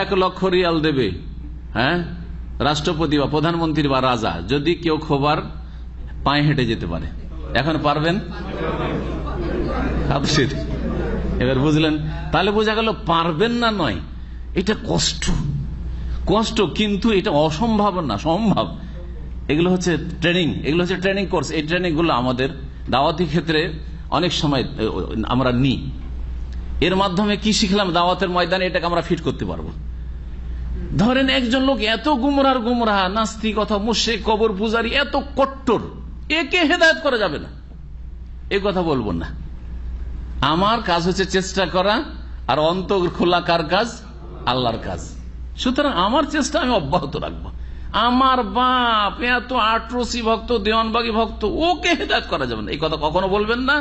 এক লক্ষ রিয়াল দেবে হ্যাঁ রাষ্ট্রপতি বা প্রধানমন্ত্রী বা রাজা যদি কেউ খোবার পায়ে হেঁটে যেতে পারে এখন পারবেন এবার বুঝলেন তাহলে বোঝা গেল পারবেন না নয় এটা কষ্ট কষ্ট কিন্তু এটা অসম্ভব না সম্ভব এগুলো হচ্ছে ট্রেনিং এগুলো হচ্ছে ট্রেনিং কোর্স এই ট্রেনিং গুলো আমাদের দাওয়াতি ক্ষেত্রে অনেক সময় আমরা নিই এর মাধ্যমে কি শিখলাম দাওয়াতের ময়দানে এটাকে আমরা ফিট করতে পারবো ধরেন একজন লোক এত গুমরার গুমরাহ নাস্তিক কথা মুশে কবর পূজারি এত কট্টর একে হেদায়ত করা যাবে না এ কথা বলবো না আমার কাজ হচ্ছে চেষ্টা করা আর অন্ত খোলা কার কাজ আল্লাহর কাজ সুতরাং আমার চেষ্টা আমি অব্যাহত রাখবো আমার বাপ এত আট্রসি ভক্ত দেওয়ানবাগী ভক্ত ওকে হেদায়ত করা যাবে না এই কথা কখনো বলবেন না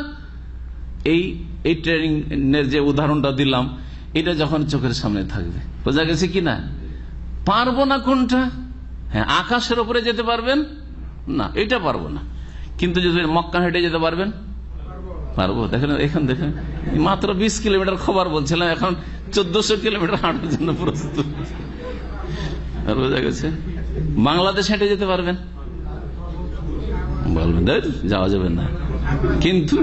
এই এই ট্রেনিং এর যে উদাহরণটা দিলাম এটা যখন চোখের সামনে থাকবে বোঝা গেছে কিনা পারবো না কোনটা হ্যাঁ আকাশের ওপরে যেতে পারবেন না এটা পারবো না কিন্তু যদি মক্কা হেঁটে যেতে পারবেন পারবো দেখেন এখন দেখেন মাত্র বিশ কিলোমিটার খবর বলছিলাম এখন চোদ্দশো কিলোমিটার হাঁটার জন্য প্রস্তুত বোঝা গেছে বাংলাদেশ হেঁটে যেতে পারবেন বলবেন যাওয়া যাবে না কিন্তু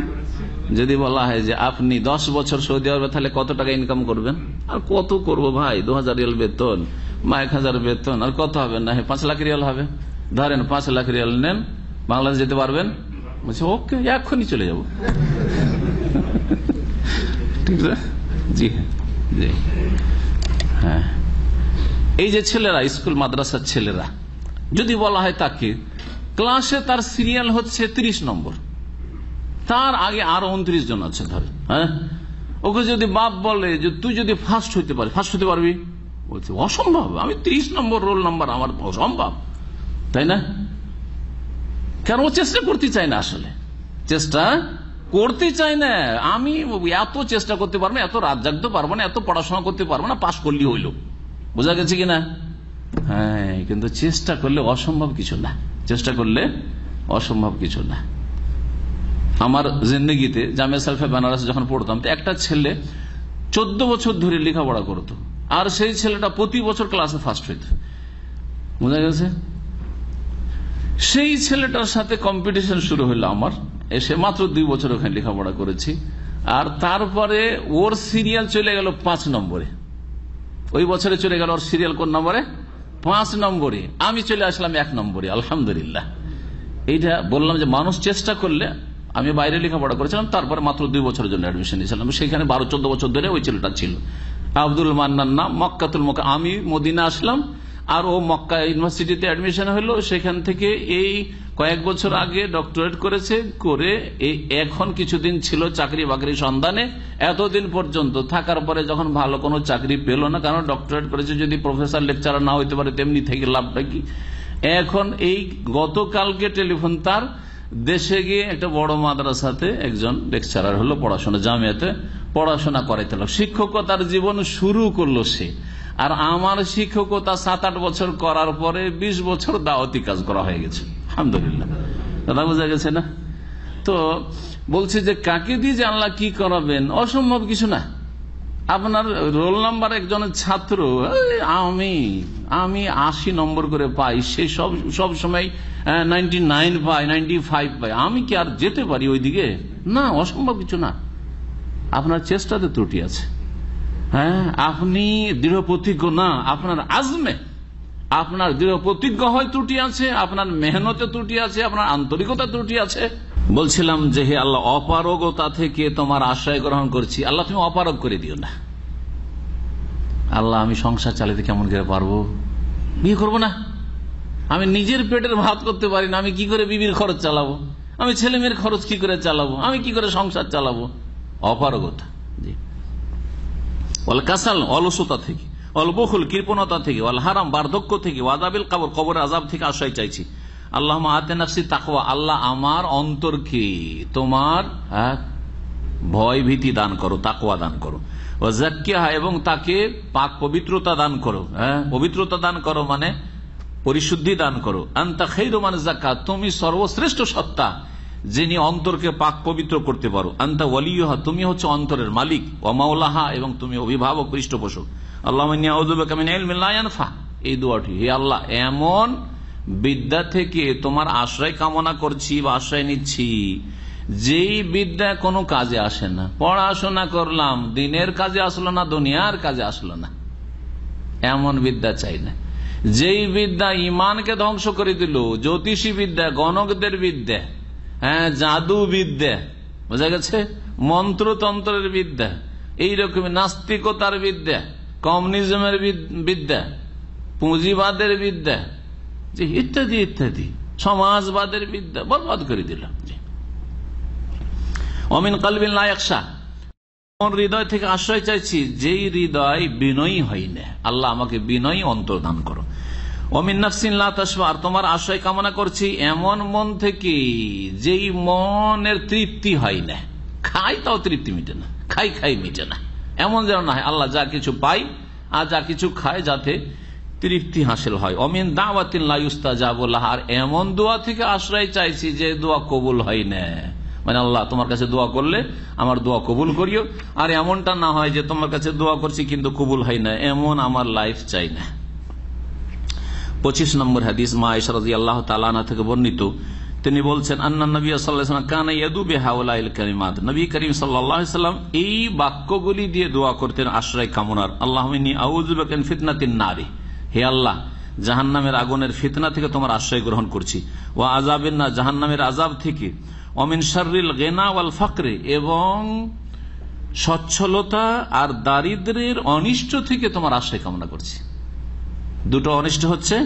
যদি বলা হয় যে আপনি দশ বছর সৌদি আরবে তাহলে কত টাকা ইনকাম করবেন আর কত করব ভাই দু হাজার রিয়াল বেতন বা এক হাজার বেতন আর কত হবে না পাঁচ লাখ রিয়াল হবে ধরেন পাঁচ লাখ রিয়াল নেন বাংলাদেশ যেতে পারবেন বলছে ওকে এখনই চলে যাব ঠিক আছে জি জি হ্যাঁ এই যে ছেলেরা স্কুল মাদ্রাসার ছেলেরা যদি বলা হয় তাকে ক্লাসে তার সিরিয়াল হচ্ছে ৩০ নম্বর তার আগে আরো উনত্রিশ জন আছে ধরে হ্যাঁ ওকে যদি বাপ বলে যে তুই যদি ফার্স্ট হইতে পারবি ফার্স্ট হতে পারবি বলছে অসম্ভব আমি ত্রিশ নম্বর রোল নাম্বার আমার অসম্ভব তাই না কেন ও চেষ্টা করতে চায় না আসলে চেষ্টা করতে চাই না আমি এত চেষ্টা করতে পারবো এত রাত জাগতে পারবো না এত পড়াশোনা করতে পারবো না পাশ করলি হইল বোঝা গেছে কিনা হ্যাঁ কিন্তু চেষ্টা করলে অসম্ভব কিছু না চেষ্টা করলে অসম্ভব কিছু না আমার জিন্দগিতে জামে সালফে বেনারস যখন পড়তাম তো একটা ছেলে চোদ্দ বছর ধরে লেখাপড়া করত আর সেই ছেলেটা প্রতি বছর ক্লাসে ফার্স্ট হইত বোঝা গেছে সেই ছেলেটার সাথে কম্পিটিশন শুরু হলো আমার এসে মাত্র দুই বছর ওখানে লেখাপড়া করেছি আর তারপরে ওর সিরিয়াল চলে গেল পাঁচ নম্বরে ওই বছরে চলে গেল ওর সিরিয়াল কোন নম্বরে পাঁচ নম্বরে আমি চলে আসলাম এক নম্বরে আলহামদুলিল্লাহ এইটা বললাম যে মানুষ চেষ্টা করলে আমি বাইরে লেখাপড়া করেছিলাম তারপর মাত্র দুই বছরের জন্য অ্যাডমিশন নিয়েছিলাম সেখানে বারো চোদ্দ বছর ধরে ওই ছেলেটা ছিল আব্দুল মান্নার নাম মক্কাতুল মক্কা আমি মদিনা আসলাম আর ও মক্কা ইউনিভার্সিটিতে অ্যাডমিশন হলো সেখান থেকে এই কয়েক বছর আগে ডক্টরেট করেছে করে এই এখন কিছুদিন ছিল চাকরি বাকরি সন্ধানে এতদিন পর্যন্ত থাকার পরে যখন ভালো কোনো চাকরি পেল না কারণ ডক্টরেট করেছে যদি প্রফেসর লেকচারার না হইতে পারে তেমনি থেকে লাভটা কি এখন এই গতকালকে টেলিফোন তার দেশে গিয়ে একটা বড় মাদ্রাসাতে একজন লেকচারার হলো পড়াশোনা জামিয়াতে পড়াশোনা করাইতে হলো শিক্ষকতার জীবন শুরু করলো সে আর আমার শিক্ষকতা সাত আট বছর করার পরে ২০ বছর দাওয়াতি কাজ করা হয়ে গেছে আলহামদুলিল্লাহ দাদা বোঝা গেছে না তো বলছে যে কাকে দিয়ে যে আল্লাহ কি করাবেন অসম্ভব কিছু না আপনার রোল নাম্বার একজনের ছাত্র আমি আমি আশি নম্বর করে পাই সে সব সব সময় নাইনটি নাইন পাই নাইনটি ফাইভ পাই আমি কি আর যেতে পারি ওইদিকে না অসম্ভব কিছু না আপনার চেষ্টাতে ত্রুটি আছে হ্যাঁ আপনি দৃঢ় প্রতিজ্ঞ না আপনার আজমে আপনার দৃঢ় প্রতিজ্ঞ হয় ত্রুটি আছে আপনার মেহনতে ত্রুটি আছে আপনার আন্তরিকতা ত্রুটি আছে বলছিলাম যে হে আল্লাহ অপারগতা থেকে তোমার আশ্রয় গ্রহণ করছি আল্লাহ তুমি অপারগ করে দিও না আল্লাহ আমি সংসার চালাতে কেমন করে পারবো বিয়ে করবো না আমি নিজের পেটের ভাত করতে পারি না আমি কি করে বিবির খরচ চালাবো আমি ছেলে মেয়ের খরচ কি করে চালাবো আমি কি করে সংসার চালাবো অপারগতা জি অল কাসাল অলসতা থেকে অল্পহুল কৃপণতা থেকে অল হারাম বার্ধক্য থেকে ওয়াদাবিল কাবর কবর আজাব থেকে আশ্রয় চাইছি আল্লাহ আতে নাফসি তাকওয়া আল্লাহ আমার অন্তরকে তোমার হ্যাঁ? ভয় ভীতি দান করো তাকওয়া দান করো এবং তাকে পাক পবিত্রতা দান করো হ্যাঁ পবিত্রতা দান করো মানে পরিশুদ্ধি দান করো আন্তা খেই তুমি সর্বশ্রেষ্ঠ সত্তা যিনি অন্তরকে পাক পবিত্র করতে পারো আন্তা ওয়ালিহা তুমি হচ্ছে অন্তরের মালিক অমাউলাহা এবং তুমি অভিভাবক পৃষ্ঠপোষক আল্লাহ এই দোয়াটি হে আল্লাহ এমন বিদ্যা থেকে তোমার আশ্রয় কামনা করছি বা আশ্রয় নিচ্ছি যেই বিদ্যা কোনো কাজে আসে না পড়াশোনা করলাম দিনের কাজে আসলো না দুনিয়ার কাজে আসলো না এমন বিদ্যা চাই না যেই বিদ্যা ইমানকে ধ্বংস করে দিল জ্যোতিষী বিদ্যা গণকদের বিদ্যা হ্যাঁ জাদু বিদ্যা বোঝা গেছে মন্ত্রতন্ত্রের বিদ্যা এইরকম নাস্তিকতার বিদ্যা কমিউনিজমের বিদ্যা পুঁজিবাদের বিদ্যা যে ইত্যাদি ইত্যাদি সমাজবাদের বিদ্যা বরবাদ করে দিল অমিন কালবিন লায়াকশা হৃদয় থেকে আশ্রয় চাইছি যেই হৃদয় বিনয়ী হয় না আল্লাহ আমাকে বিনয়ী অন্তর্দান করো অমিন নাফসিন আর তোমার আশ্রয় কামনা করছি এমন মন থেকে যেই মনের তৃপ্তি হয় না খাই তাও তৃপ্তি মিটে না খাই খাই মিটে না এমন যেন না হয় আল্লাহ যা কিছু পাই আর যা কিছু খায় যাতে তৃপ্তি হাসিল হয় অমিন দাওয়াতিল্লাহ আর এমন দোয়া থেকে আশ্রয় চাইছি যে দোয়া কবুল হয় না মানে আল্লাহ তোমার কাছে দোয়া করলে আমার দোয়া কবুল করিও আর এমনটা না হয় যে তোমার কাছে দোয়া করছি কিন্তু কবুল হয় না এমন আমার লাইফ চাই না পঁচিশ নম্বর হাদিস মা ইসরাজি আল্লাহ তালানা থেকে বর্ণিত তিনি বলছেন আন্না নবী সাল্লাম কানা ইয়াদু নবী করিম সাল্লাম এই বাক্যগুলি দিয়ে দোয়া করতেন আশ্রয় কামনার আল্লাহ ফিতনাতিন নারী হে আল্লাহ জাহান নামের আগুনের ফিতনা থেকে তোমার আশ্রয় গ্রহণ করছি ও আজাবিন না জাহান নামের আজাব থেকে অমিন শারিল গেনা ওয়াল ফাকরে এবং সচ্ছলতা আর দারিদ্রের অনিষ্ট থেকে তোমার আশ্রয় কামনা করছি দুটো অনিষ্ট হচ্ছে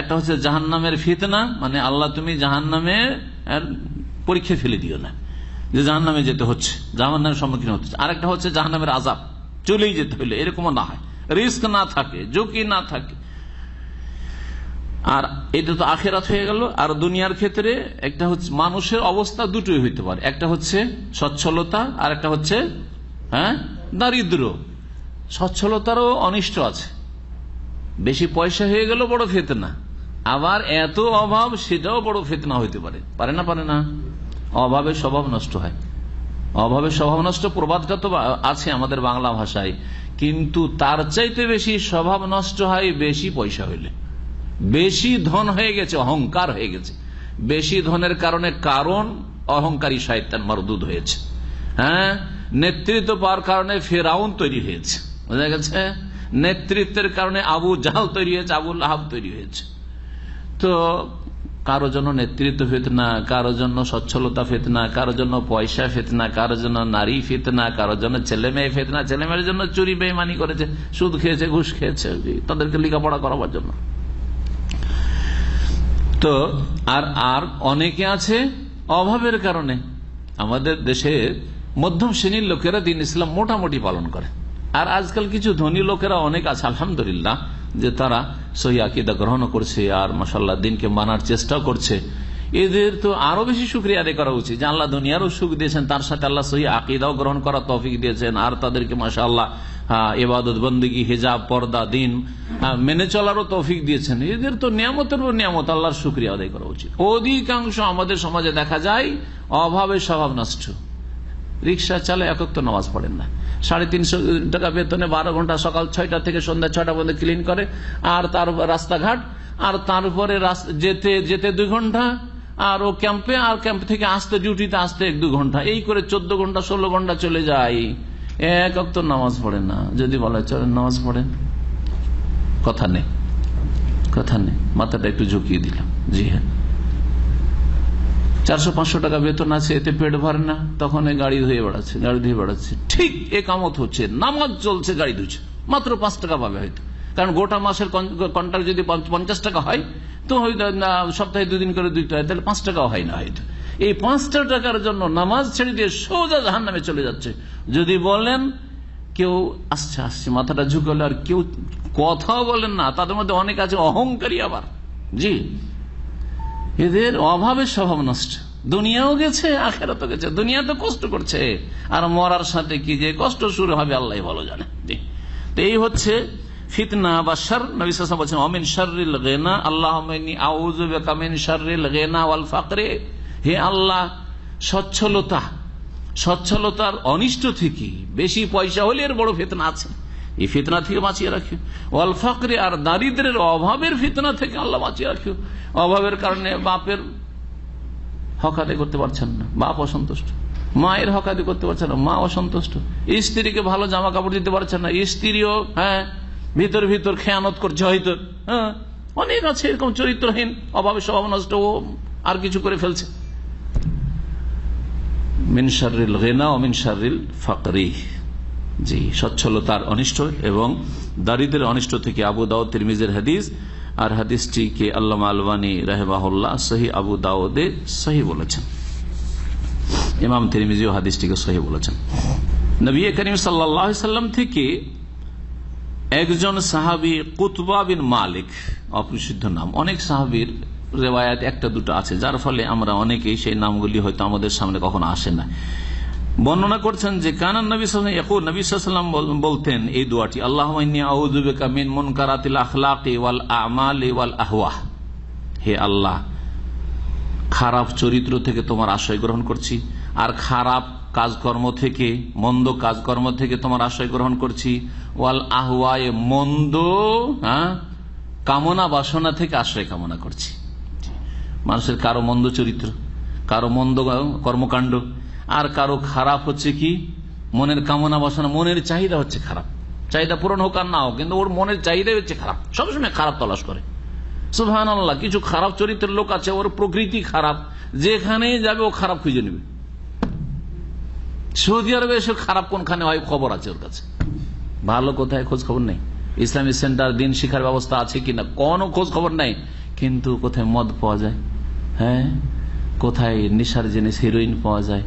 একটা হচ্ছে জাহান নামের ফিতনা মানে আল্লাহ তুমি জাহান নামে পরীক্ষা ফেলে দিও না যে জাহান নামে যেতে হচ্ছে জাহান নামের সম্মুখীন হচ্ছে আরেকটা হচ্ছে জাহান নামের আজাব চলেই যেতে হইলে এরকমও না হয় রিস্ক না থাকে ঝুঁকি না থাকে আর এটা তো আখেরাত হয়ে গেল আর দুনিয়ার ক্ষেত্রে একটা হচ্ছে মানুষের অবস্থা দুটোই হইতে পারে একটা হচ্ছে সচ্ছলতা আর একটা হচ্ছে হ্যাঁ দারিদ্র সচ্ছলতারও অনিষ্ট আছে বেশি পয়সা হয়ে গেল বড় ফেতনা আবার এত অভাব সেটাও বড় ফেতনা হইতে পারে পারে না পারে না অভাবে স্বভাব নষ্ট হয় অভাবের স্বভাব নষ্ট প্রবাদটা তো আছে আমাদের বাংলা ভাষায় কিন্তু তার চাইতে বেশি স্বভাব নষ্ট হয় বেশি পয়সা হইলে বেশি ধন হয়ে গেছে অহংকার হয়ে গেছে বেশি ধনের কারণে কারণ অহংকারী সাহিত্যের মারদুদ হয়েছে হ্যাঁ নেতৃত্ব পাওয়ার কারণে ফেরাউন তৈরি হয়েছে বোঝা গেছে নেতৃত্বের কারণে আবু জাহাল তৈরি হয়েছে আবুল আহাব তৈরি হয়েছে তো কারো জন্য নেতৃত্ব ফেতনা কারো জন্য সচ্ছলতা ফেতনা কারো জন্য পয়সা ফেতনা কারো জন্য নারী ফেতনা কারো জন্য ছেলে মেয়ে ফেতনা ছেলে মেয়ের জন্য চুরি বেমানি করেছে সুদ খেয়েছে ঘুষ খেয়েছে তাদেরকে লেখাপড়া করাবার জন্য তো আর আর অনেকে আছে অভাবের কারণে আমাদের দেশে মধ্যম শ্রেণীর লোকেরা দিন ইসলাম মোটামুটি পালন করে আর আজকাল কিছু ধনী লোকেরা অনেক আছে আলহামদুলিল্লাহ যে তারা সহি আকিদা গ্রহণ করছে আর মাসাল্লাহ দিনকে মানার চেষ্টা করছে এদের তো আরো বেশি সুক্রিয়া আদায় করা উচিত যে আল্লাহ দুনিয়ারও সুখ দিয়েছেন তার সাথে আল্লাহ সহি আকিদাও গ্রহণ করা তফিক দিয়েছেন আর তাদেরকে মাসা এবাদত বন্দীগী হেজাব পর্দা দিন মেনে চলারও তফিক দিয়েছেন এদের তো নিয়ামতের নিয়ামত আল্লাহর সুক্রিয়া আদায় করা উচিত অধিকাংশ আমাদের সমাজে দেখা যায় অভাবে স্বভাব নষ্ট রিক্সা চালে একক তো নামাজ পড়েন না সাড়ে তিনশো টাকা বেতনে বারো ঘন্টা সকাল ছয়টা থেকে সন্ধ্যা ছয়টা পর্যন্ত ক্লিন করে আর তার রাস্তাঘাট আর তারপরে যেতে যেতে দুই ঘন্টা আর ও ক্যাম্পে আর ক্যাম্প থেকে আসতে ডিউটিতে আসতে এক দু ঘন্টা এই করে চোদ্দ ঘন্টা ষোলো ঘন্টা চলে যায় এক অক্ত নামাজ পড়ে না যদি বলা চলে নামাজ পড়েন কথা নেই কথা নেই মাথাটা একটু ঝুঁকিয়ে দিলাম জি হ্যাঁ চারশো পাঁচশো টাকা বেতন আছে এতে পেট ভরে না তখন গাড়ি ধুয়ে বেড়াচ্ছে গাড়ি ধুয়ে বেড়াচ্ছে ঠিক একামত হচ্ছে নামাজ চলছে গাড়ি ধুচ্ছে মাত্র পাঁচ টাকা পাবে হয়তো কারণ গোটা মাসের কন্ট্রাক্ট যদি পঞ্চাশ টাকা হয় তো হয়তো সপ্তাহে দুদিন করে দুইটা হয় তাহলে পাঁচ টাকাও হয় না হয়তো এই পাঁচটা টাকার জন্য নামাজ ছেড়ে দিয়ে সোজা জাহান নামে চলে যাচ্ছে যদি বলেন কেউ আসছে আচ্ছা, আসছে আচ্ছা, মাথাটা ঝুঁকলে আর কেউ কথাও বলেন না তাদের মধ্যে অনেক আছে অহংকারী আবার জি এদের অভাবের স্বভাব নষ্ট দুনিয়াও গেছে আখেরাতও গেছে দুনিয়া তো কষ্ট করছে আর মরার সাথে কি যে কষ্ট শুরু হবে আল্লাহ ভালো জানে তো এই হচ্ছে বা বলছেন অমিন আল্লাহ কামিন ওয়াল ফাকরে হে আল্লাহ অনিষ্ট থেকে বেশি পয়সা হলে এর বড় ফিতনা আছে এই ফিতনা থেকে বাঁচিয়ে রাখিও অল আর দারিদ্রের অভাবের ফিতনা থেকে আল্লাহ বাঁচিয়ে রাখিও অভাবের কারণে বাপের হকাতে করতে পারছেন না বাপ অসন্তুষ্ট মায়ের হকাতে করতে পারছে না মা অসন্তুষ্ট স্ত্রীকে ভালো জামা কাপড় দিতে পারছে না স্ত্রীও হ্যাঁ ভিতর ভিতর খেয়ানত করছে হয়তো হ্যাঁ অনেক আছে এরকম চরিত্রহীন অভাবে স্বভাব নষ্ট ও আর কিছু করে ফেলছে মিনসারিল রেনা ও মিনসারিল ফাকরি জি সচ্ছলতার অনিষ্ট এবং দারিদ্রের অনিষ্ট থেকে আবু দাউদ তিরমিজের হাদিস আর কে আল্লামা আলবানী রাহেবাহুল্লাহ সহি আবু দাউদে সহি বলেছেন ইমাম তিরমিজিও হাদিসটিকে সহি বলেছেন নবী করিম সাল্লাম থেকে একজন সাহাবি কুতবা বিন মালিক অপ্রসিদ্ধ নাম অনেক সাহাবির রেওয়ায়াত একটা দুটো আছে যার ফলে আমরা অনেকেই সেই নামগুলি হয়তো আমাদের সামনে কখনো আসে না বর্ণনা করছেন যে কানান নবী বলতেন এই দোয়াটি আল্লাহ মিন কারাতিল ওয়াল ওয়াল হে আল্লাহ খারাপ চরিত্র থেকে তোমার আশ্রয় গ্রহণ করছি আর খারাপ কাজকর্ম থেকে মন্দ কাজকর্ম থেকে তোমার আশ্রয় গ্রহণ করছি ওয়াল এ মন্দ হ্যাঁ, কামনা বাসনা থেকে আশ্রয় কামনা করছি মানুষের কারো মন্দ চরিত্র কারো মন্দ কর্মকাণ্ড আর কারো খারাপ হচ্ছে কি মনের কামনা বাসনা মনের চাহিদা হচ্ছে খারাপ চাহিদা পূরণ হোক আর না হোক কিন্তু ওর মনের চাহিদাই হচ্ছে খারাপ সবসময় খারাপ তলাশ করে সুহান আল্লাহ কিছু খারাপ চরিত্রের লোক আছে ওর প্রকৃতি খারাপ যেখানে যাবে ও খারাপ খুঁজে নেবে সৌদি আরবে এসে খারাপ কোনখানে হয় খবর আছে ওর কাছে ভালো কোথায় খোঁজ খবর নেই ইসলামিক সেন্টার দিন শিখার ব্যবস্থা আছে কিনা কোনো খোঁজ খবর নাই কিন্তু কোথায় মদ পাওয়া যায় হ্যাঁ কোথায় নেশার জিনিস হিরোইন পাওয়া যায়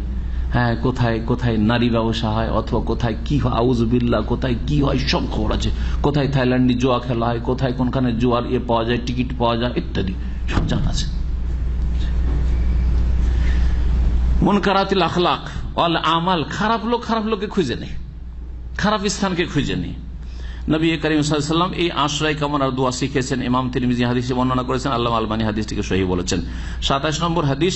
হ্যাঁ কোথায় কোথায় নারী ব্যবসা হয় অথবা কোথায় কি হয় আউজবিল্লা কোথায় কি হয় সব খবর আছে কোথায় থাইল্যান্ডে জোয়া খেলা হয় কোথায় কোনখানে জোয়ার ইয়ে পাওয়া যায় টিকিট পাওয়া যায় ইত্যাদি সব জানা আছে মন কারাতিল আখলাখ অল আমাল খারাপ লোক খারাপ লোককে খুঁজে নেই খারাপ স্থানকে খুঁজে নেই নবী করিম সাল্লাম এই আশ্রয় কামনার দোয়া শিখেছেন ইমাম তিরমিজি হাদিসে বর্ণনা করেছেন আল্লাহ আলবানী হাদিসটিকে সহি বলেছেন সাতাশ নম্বর হাদিস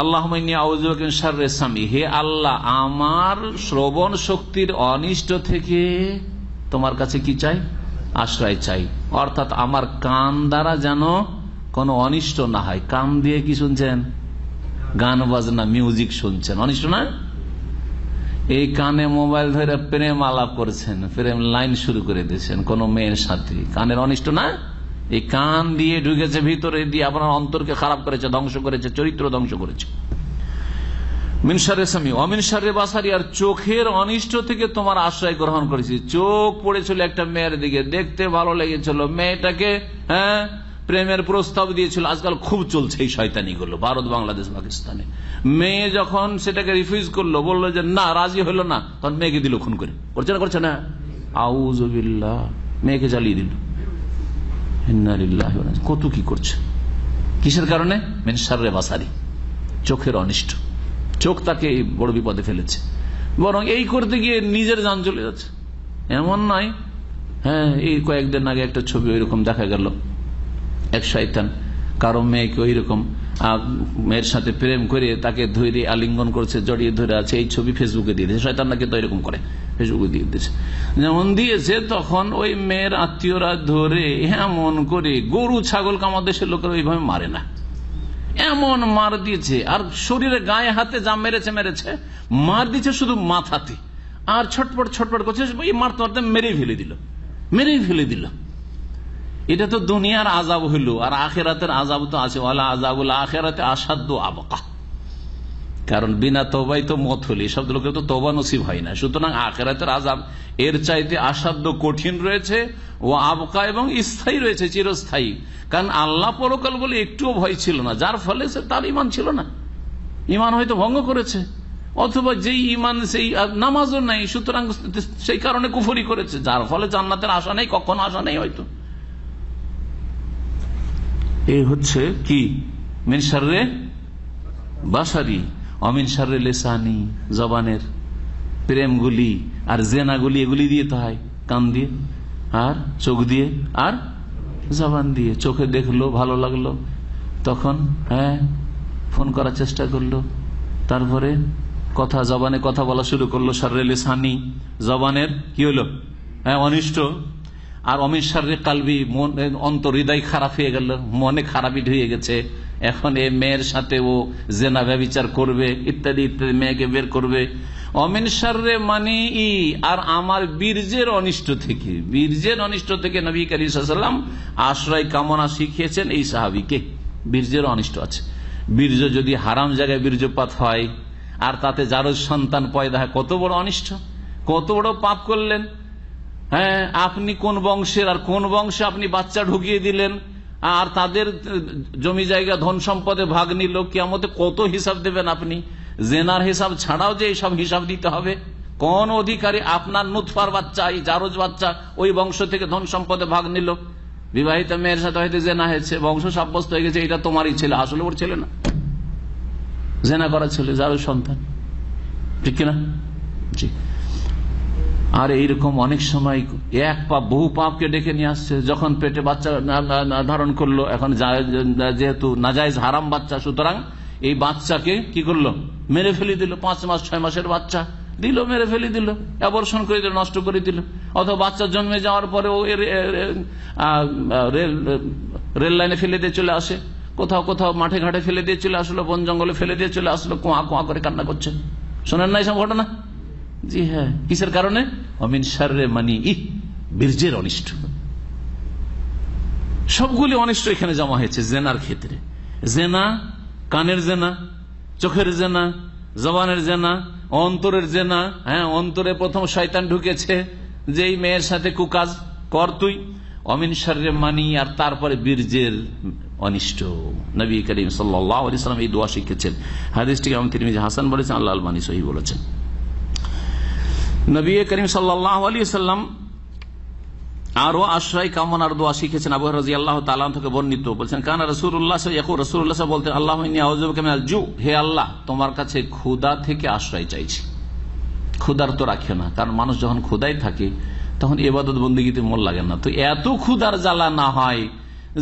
আল্লাহ আমার শ্রবণ শক্তির অনিষ্ট থেকে তোমার কাছে কি চাই আশ্রয় চাই অর্থাৎ আমার কান দ্বারা যেন কোনো অনিষ্ট না হয় কান দিয়ে কি শুনছেন গান বাজনা মিউজিক শুনছেন অনিষ্ট না এই কানে মোবাইল ধরে প্রেম আলাপ করছেন প্রেম লাইন শুরু করে দিয়েছেন কোনো মেয়ের সাথে কানের অনিষ্ট না এই কান দিয়ে ঢুকেছে ভিতরে দিয়ে আপনার অন্তরকে খারাপ করেছে ধ্বংস করেছে চরিত্র ধ্বংস করেছে মিনসারে স্বামী অমিনসারে বাসারি আর চোখের অনিষ্ট থেকে তোমার আশ্রয় গ্রহণ করেছি চোখ পড়েছিল একটা মেয়ের দিকে দেখতে ভালো লেগেছিল মেয়েটাকে হ্যাঁ প্রেমের প্রস্তাব দিয়েছিল আজকাল খুব চলছে এই শয়তানি শয়তানিগুলো ভারত বাংলাদেশ পাকিস্তানে মেয়ে যখন সেটাকে রিফিউজ করলো বললো যে না রাজি হলো না তখন মেয়েকে দিল খুন করে করছে না করছে না আউজবিল্লা মেয়েকে জ্বালিয়ে দিল কত কি করছে কিসের কারণে মেনসারে বাসারি চোখের অনিষ্ট চোখ তাকে বড় বিপদে ফেলেছে বরং এই করতে গিয়ে নিজের যান চলে যাচ্ছে এমন নয় হ্যাঁ এই কয়েকদিন আগে একটা ছবি ওইরকম দেখা গেল এক শয়তান কারো মেয়েকে ওই রকম মেয়ের সাথে প্রেম করে তাকে ধৈরে আলিঙ্গন করছে জড়িয়ে ধরে আছে এই ছবি ফেসবুকে দিয়ে দিয়েছে শয়তান নাকি তো এরকম করে ফেসবুকে দিয়ে দিয়েছে যেমন দিয়েছে তখন ওই মেয়ের আত্মীয়রা ধরে এমন করে গরু ছাগল কামাদেশের দেশের ওইভাবে মারে না এমন মার দিয়েছে আর শরীরে গায়ে হাতে যা মেরেছে মেরেছে মার দিয়েছে শুধু মাথাতে আর ছটপট ছটপট করছে মারতে মারতে মেরেই ফেলে দিল মেরেই ফেলে দিল এটা তো দুনিয়ার আজাব হইল আর আখেরাতের আজাব তো আছে ওয়ালা আজাবুল আখেরাতে আসাদ্য আবকা কারণ বিনা তবাই তো মত হলি সব লোকের তো তবা নসিব হয় না সুতরাং আখেরাতের আজাব এর চাইতে আসাধ্য কঠিন রয়েছে ও আবকা এবং স্থায়ী রয়েছে চিরস্থায়ী কারণ আল্লাহ পরকাল বলে একটুও ভয় ছিল না যার ফলে সে তার ইমান ছিল না ইমান হয়তো ভঙ্গ করেছে অথবা যেই ইমান সেই নামাজও নাই সুতরাং সেই কারণে কুফরি করেছে যার ফলে জান্নাতের আশা নেই কখনো আশা নেই হয়তো এই হচ্ছে কি মিনসারে বাসারি অমিন সারে লেসানি জবানের প্রেমগুলি আর জেনাগুলি এগুলি দিয়ে তো হয় কান দিয়ে আর চোখ দিয়ে আর জবান দিয়ে চোখে দেখলো ভালো লাগলো তখন হ্যাঁ ফোন করার চেষ্টা করলো তারপরে কথা জবানে কথা বলা শুরু করলো সারে লেসানি জবানের কি হলো হ্যাঁ অনিষ্ট আর অমিত সারে কালবি অন্তর হৃদয় খারাপ হয়ে গেল মনে খারাপই ঢুয়ে গেছে এখন এ মেয়ের সাথে ও জেনা ব্যবচার করবে ইত্যাদি ইত্যাদি মেয়েকে বের করবে অমিন সারে মানে ই আর আমার বীর্যের অনিষ্ট থেকে বীর্যের অনিষ্ট থেকে নবী কালিসাল্লাম আশ্রয় কামনা শিখিয়েছেন এই সাহাবিকে বীর্যের অনিষ্ট আছে বীর্য যদি হারাম জায়গায় বীর্যপাত হয় আর তাতে যারো সন্তান পয়দা হয় কত বড় অনিষ্ট কত বড় পাপ করলেন হ্যাঁ আপনি কোন বংশের আর কোন বংশে আপনি বাচ্চা ঢুকিয়ে দিলেন আর তাদের জমি জায়গা ধন সম্পদে ভাগ নিল কেমতে কত হিসাব দেবেন আপনি জেনার হিসাব ছাড়াও যে এইসব হিসাব দিতে হবে কোন অধিকারী আপনার নুৎফার বাচ্চা এই জারজ বাচ্চা ওই বংশ থেকে ধন সম্পদে ভাগ নিল বিবাহিত মেয়ের সাথে হয়তো জেনা হয়েছে বংশ সাব্যস্ত হয়ে গেছে এটা তোমারই ছেলে আসলে ওর ছেলে না জেনা করা ছেলে জারজ সন্তান ঠিক কিনা জি আর এইরকম অনেক সময় এক পাপ বহু পাপকে ডেকে নিয়ে আসছে যখন পেটে বাচ্চা ধারণ করলো এখন যেহেতু নাজাইজ হারাম বাচ্চা সুতরাং এই বাচ্চাকে কি করলো মেরে ফেলে দিল পাঁচ মাস ছয় মাসের বাচ্চা দিল মেরে ফেলে দিল অ্যাবর্ষণ করে দিল নষ্ট করে দিল অথবা বাচ্চা জন্মে যাওয়ার পরে ও রেল লাইনে ফেলে দিয়ে চলে আসে কোথাও কোথাও মাঠে ঘাটে ফেলে দিয়ে চলে আসলো বন জঙ্গলে ফেলে দিয়ে চলে আসলো কোয়া কোয়া করে কান্না করছে শোনেন না এইসব ঘটনা জি হ্যাঁ কিসের কারণে অমিন সারে মানি বীর্যের অনিষ্ট সবগুলি অনিষ্ট এখানে জমা হয়েছে জেনার ক্ষেত্রে জেনা কানের জেনা চোখের জেনা জবানের জেনা অন্তরের জেনা হ্যাঁ অন্তরে প্রথম শয়তান ঢুকেছে যে এই মেয়ের সাথে কুকাজ কর তুই অমিন সারে মানি আর তারপরে বীর্যের অনিষ্ট নবী করিম সাল্লাম এই দোয়া শিখেছেন হাদিস হাসান বলেছেন আল্লাহ মানি সহি বলেছেন নবী করিম সাল্লাম আরো আশ্রয় কামনার দোয়া শিখেছেন আবু রাজি আল্লাহ তালাম থেকে বর্ণিত বলছেন কান রসুল্লাহ রসুল্লাহ বলতেন আল্লাহ জু হে আল্লাহ তোমার কাছে ক্ষুদা থেকে আশ্রয় চাইছি ক্ষুদার তো রাখে না কারণ মানুষ যখন ক্ষুদাই থাকে তখন এবাদত বন্দীগীতে মন লাগে না তো এত ক্ষুদার জ্বালা না হয়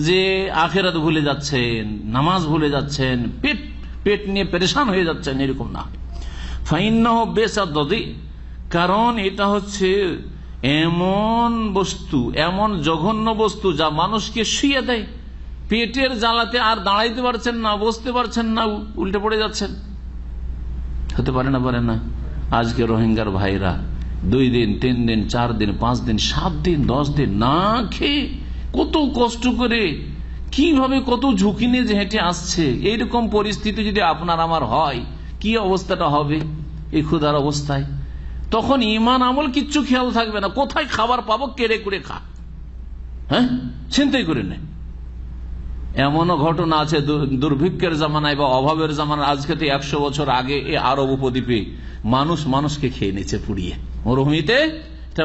যে আখেরাত ভুলে যাচ্ছেন নামাজ ভুলে যাচ্ছেন পেট পেট নিয়ে পরেশান হয়ে যাচ্ছেন এরকম না ফাইন্না বেশ কারণ এটা হচ্ছে এমন বস্তু এমন জঘন্য বস্তু যা মানুষকে শুয়ে দেয় পেটের জ্বালাতে আর দাঁড়াইতে পারছেন না বসতে পারছেন না উল্টে পড়ে যাচ্ছেন হতে পারে না পারে না আজকে রোহিঙ্গার ভাইরা দুই দিন তিন দিন চার দিন পাঁচ দিন সাত দিন দশ দিন না খেয়ে কত কষ্ট করে কিভাবে কত ঝুঁকি নিয়ে যে হেঁটে আসছে এইরকম পরিস্থিতি যদি আপনার আমার হয় কি অবস্থাটা হবে এই ক্ষুধার অবস্থায় তখন ইমান আমল কিচ্ছু খেয়াল থাকবে না কোথায় খাবার পাবো কেড়ে কুড়ে খা হ্যাঁ চিন্তাই করে নে এমনও ঘটনা আছে দুর্ভিক্ষের জামানায় বা অভাবের জামানায় আজকে তো একশো বছর আগে এ আরব উপদ্বীপে মানুষ মানুষকে খেয়ে নিচ্ছে পুড়িয়ে মরুভূমিতে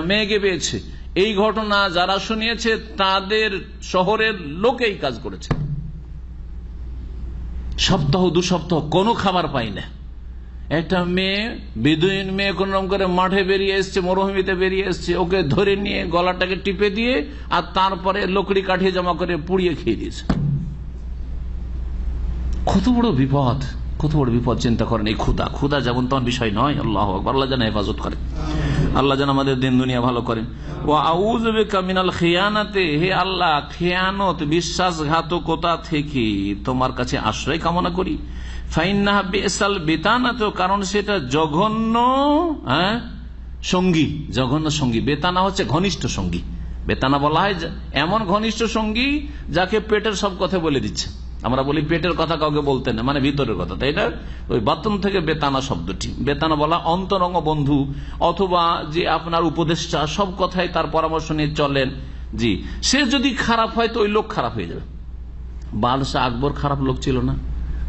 মেয়েকে পেয়েছে এই ঘটনা যারা শুনিয়েছে তাদের শহরের লোকে এই কাজ করেছে সপ্তাহ দু সপ্তাহ কোনো খাবার পাই না একটা মেয়ে বেদুইন মেয়ে কোন রকম করে মাঠে বেরিয়ে এসছে মরুভূমিতে বেরিয়ে এসছে ওকে ধরে নিয়ে গলাটাকে টিপে দিয়ে আর তারপরে লকড়ি কাঠিয়ে জমা করে পুড়িয়ে খেয়ে দিয়েছে কত বড় বিপদ কত বিপদ চিন্তা করেন এই ক্ষুদা ক্ষুদা যেমন তেমন বিষয় নয় আল্লাহ আল্লাহ যেন হেফাজত করে আল্লাহ যেন আমাদের দিন দুনিয়া ভালো করেন ও আউজবে কামিনাল খেয়ানাতে হে আল্লাহ খেয়ানত বিশ্বাসঘাতকতা থেকে তোমার কাছে আশ্রয় কামনা করি কারণ সেটা জঘন্য হ্যাঁ সঙ্গী জঘন্য সঙ্গী বেতানা হচ্ছে ঘনিষ্ঠ সঙ্গী বেতানা বলা হয় এমন ঘনিষ্ঠ সঙ্গী যাকে পেটের সব কথা বলে দিচ্ছে আমরা বলি পেটের কথা কাউকে বলতে না মানে ভিতরের কথা তাই না ওই বাতন থেকে বেতানা শব্দটি বেতানা বলা অন্তরঙ্গ বন্ধু অথবা যে আপনার উপদেষ্টা সব কথাই তার পরামর্শ নিয়ে চলেন জি সে যদি খারাপ হয় তো ওই লোক খারাপ হয়ে যাবে বাদশাহ আকবর খারাপ লোক ছিল না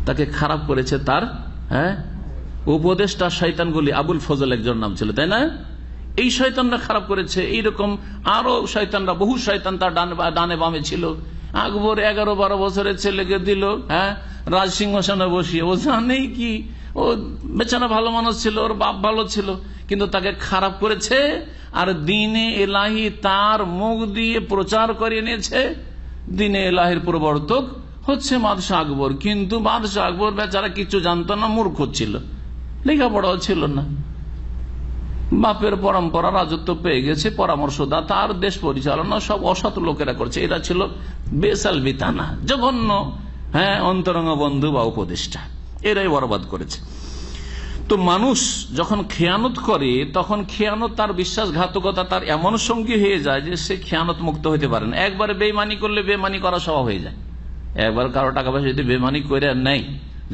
তাকে খারাপ করেছে তার হ্যাঁ উপদেষ্টা গুলি আবুল ফজল একজন নাম ছিল তাই না এই শৈতানরা খারাপ করেছে এইরকম আরো শৈতানরা বহু শৈতান তার ডানে বামে ছিল আকবর এগারো বারো বছরের ছেলেকে দিল হ্যাঁ রাজ সিংহাসনে বসিয়ে ও জানেই কি ও বেচারা ভালো মানুষ ছিল ওর বাপ ভালো ছিল কিন্তু তাকে খারাপ করেছে আর দিনে এলাহি তার মুখ দিয়ে প্রচার করে নিয়েছে দিনে এলাহির প্রবর্তক হচ্ছে বাদশাহ আকবর কিন্তু বাদশাহ আকবর বেচারা কিছু জানতো না মূর্খ ছিল লেখাপড়াও ছিল না বাপের পরম্পরা রাজত্ব পেয়ে গেছে পরামর্শদাতা আর দেশ পরিচালনা সব অসৎ লোকেরা করছে এরা ছিল বেসাল বিতানা জঘন্য হ্যাঁ অন্তরঙ্গ বন্ধু বা উপদেষ্টা এরাই বরবাদ করেছে তো মানুষ যখন খেয়ানত করে তখন খেয়ানত তার বিশ্বাসঘাতকতা তার এমন সঙ্গী হয়ে যায় যে সে খেয়ানত মুক্ত হতে পারে না একবার বেমানি করলে বেমানি করা স্বভাব হয়ে যায় একবার কারো টাকা পয়সা যদি বেমানি করে নেই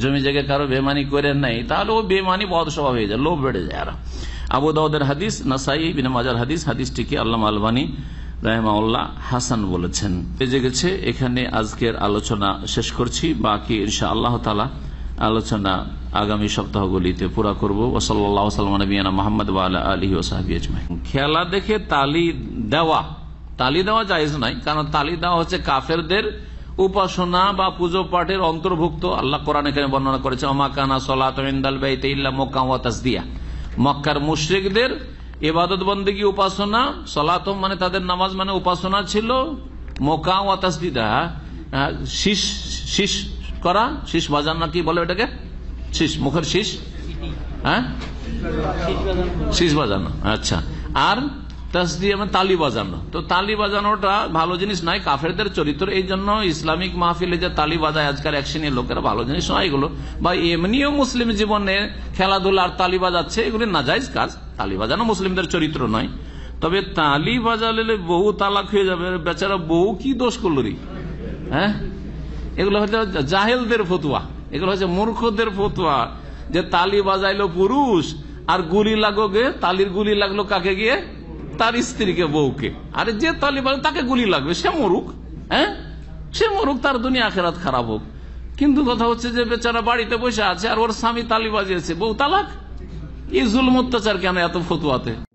জমি জায়গায় কারো বেমানি করে নেই তাহলে ও বেমানি বদ স্বভাব হয়ে যায় লোভ বেড়ে যায় আর আবু দাউদের হাদিস নাসাই বিন মাজার হাদিস হাদিসটিকে আল্লাহ আলবানী রাহমাউল্লাহ হাসান বলেছেন বেজে গেছে এখানে আজকের আলোচনা শেষ করছি বাকি ইনশা আল্লাহ তালা আলোচনা আগামী সপ্তাহগুলিতে পুরা করবো মোহাম্মদ খেলা দেখে তালি দেওয়া তালি দেওয়া জায়েজ নাই কারণ তালি দেওয়া হচ্ছে কাফেরদের উপাসনা বা পুজো পাঠের অন্তর্ভুক্ত আল্লাহ কোরআন এখানে বর্ণনা করেছে অমাকানা কানা সলাত ইল্লা মোকাম তাসদিয়া মক্কার মুশ্রিকদের এবাদত বন্দী উপাসনা সলাতম মানে তাদের নামাজ মানে উপাসনা ছিল মোকা ও তাসদিদা শীষ শীষ করা শীষ বাজান না কি বলে ওটাকে শীষ মুখের শীষ হ্যাঁ শীষ বাজানো আচ্ছা আর তাসদিয়া মানে তালি বাজানো তো তালি বাজানোটা ভালো জিনিস নয় কাফেরদের চরিত্র এই জন্য ইসলামিক মাহফিলে যে তালি বাজায় আজকাল এক শ্রেণীর লোকেরা ভালো জিনিস নয় এগুলো বা এমনিও মুসলিম জীবনে খেলাধুলা আর তালি বাজাচ্ছে এগুলি নাজাইজ কাজ তালি বাজানো মুসলিমদের চরিত্র নয় তবে তালি বাজালে বহু তালাক হয়ে যাবে বেচারা বহু কি দোষ করলো রে হ্যাঁ এগুলো হচ্ছে জাহেলদের ফতুয়া এগুলো হচ্ছে মূর্খদের ফতুয়া যে তালি বাজাইলো পুরুষ আর গুলি লাগো গে তালির গুলি লাগলো কাকে গিয়ে তার স্ত্রীকে বউকে আরে যে তালিবান তাকে গুলি লাগবে সে মরুক হ্যাঁ সে মরুক তার দুনিয়া আখেরাত খারাপ হোক কিন্তু কথা হচ্ছে যে বেচারা বাড়িতে বসে আছে আর ওর স্বামী তালিবাজিয়েছে বউ তালাক এই জুল অত্যাচার কেন এত ফতুয়াতে